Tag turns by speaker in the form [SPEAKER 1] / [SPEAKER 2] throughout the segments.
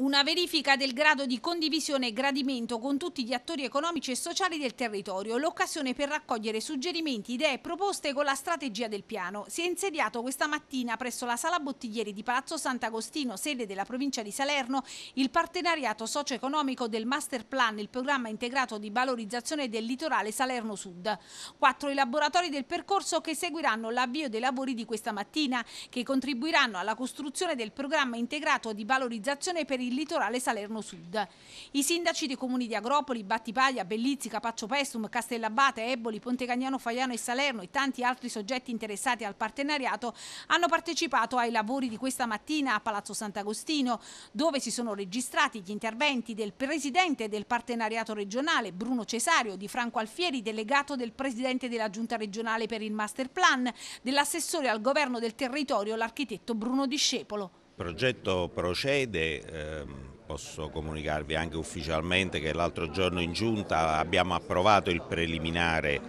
[SPEAKER 1] Una verifica del grado di condivisione e gradimento con tutti gli attori economici e sociali del territorio, l'occasione per raccogliere suggerimenti, idee e proposte con la strategia del piano. Si è insediato questa mattina presso la Sala Bottiglieri di Palazzo Sant'Agostino, sede della provincia di Salerno, il partenariato socio-economico del Master Plan, il programma integrato di valorizzazione del litorale Salerno Sud. Quattro i laboratori del percorso che seguiranno l'avvio dei lavori di questa mattina, che contribuiranno alla costruzione del programma integrato di valorizzazione per il il litorale Salerno Sud. I sindaci dei comuni di Agropoli, Battipaglia, Bellizzi, Capaccio Pestum, Castellabate, Eboli, Pontecagnano, Faiano e Salerno e tanti altri soggetti interessati al partenariato hanno partecipato ai lavori di questa mattina a Palazzo Sant'Agostino, dove si sono registrati gli interventi del presidente del partenariato regionale Bruno Cesario, di Franco Alfieri, delegato del presidente della giunta regionale per il master plan, dell'assessore al governo del territorio l'architetto Bruno Discepolo
[SPEAKER 2] progetto procede, ehm, posso comunicarvi anche ufficialmente che l'altro giorno in giunta abbiamo approvato il preliminare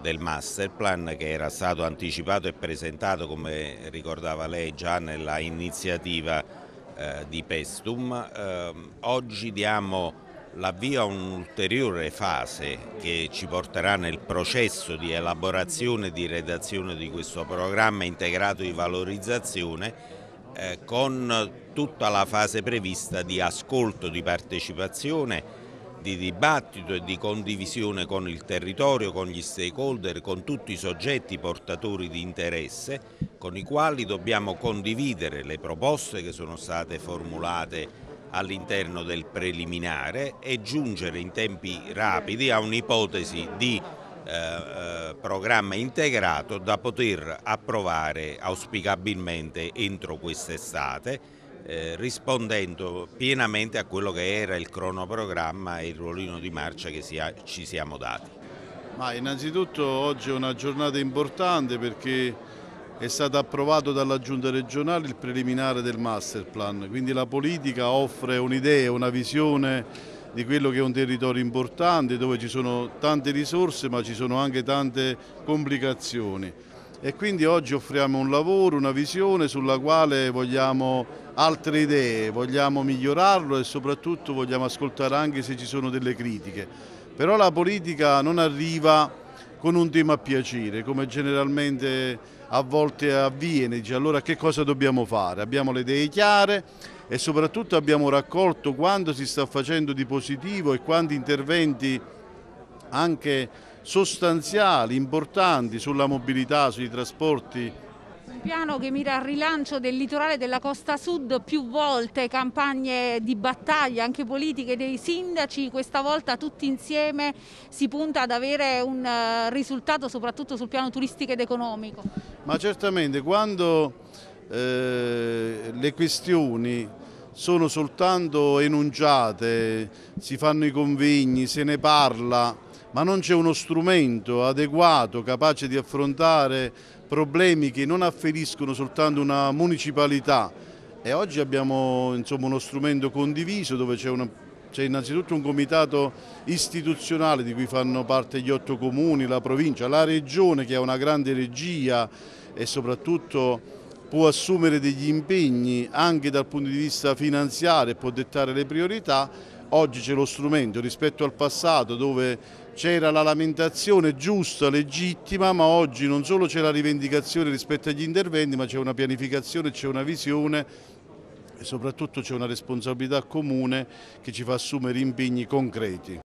[SPEAKER 2] del master plan che era stato anticipato e presentato come ricordava lei già nella iniziativa eh, di Pestum. Eh, oggi diamo l'avvio a un'ulteriore fase che ci porterà nel processo di elaborazione e di redazione di questo programma integrato di valorizzazione eh, con tutta la fase prevista di ascolto, di partecipazione, di dibattito e di condivisione con il territorio, con gli stakeholder, con tutti i soggetti portatori di interesse con i quali dobbiamo condividere le proposte che sono state formulate all'interno del preliminare e giungere in tempi rapidi a un'ipotesi di eh, eh, programma integrato da poter approvare auspicabilmente entro quest'estate eh, rispondendo pienamente a quello che era il cronoprogramma e il ruolino di marcia che si ci siamo dati.
[SPEAKER 3] Ma innanzitutto oggi è una giornata importante perché è stato approvato dalla Giunta regionale il preliminare del master plan, quindi la politica offre un'idea, una visione di quello che è un territorio importante dove ci sono tante risorse ma ci sono anche tante complicazioni e quindi oggi offriamo un lavoro, una visione sulla quale vogliamo altre idee, vogliamo migliorarlo e soprattutto vogliamo ascoltare anche se ci sono delle critiche. Però la politica non arriva con un tema a piacere, come generalmente a volte avviene, dice allora che cosa dobbiamo fare? Abbiamo le idee chiare, e soprattutto abbiamo raccolto quanto si sta facendo di positivo e quanti interventi anche sostanziali, importanti sulla mobilità, sui trasporti.
[SPEAKER 1] Un piano che mira al rilancio del litorale della costa sud, più volte campagne di battaglia, anche politiche dei sindaci, questa volta tutti insieme si punta ad avere un eh, risultato soprattutto sul piano turistico ed economico.
[SPEAKER 3] Ma certamente quando eh, le questioni sono soltanto enunciate, si fanno i convegni, se ne parla, ma non c'è uno strumento adeguato capace di affrontare problemi che non afferiscono soltanto una municipalità e oggi abbiamo insomma, uno strumento condiviso dove c'è una c'è innanzitutto un comitato istituzionale di cui fanno parte gli otto comuni, la provincia, la regione che ha una grande regia e soprattutto può assumere degli impegni anche dal punto di vista finanziario e può dettare le priorità, oggi c'è lo strumento rispetto al passato dove c'era la lamentazione giusta, legittima, ma oggi non solo c'è la rivendicazione rispetto agli interventi, ma c'è una pianificazione, c'è una visione e soprattutto c'è una responsabilità comune che ci fa assumere impegni concreti.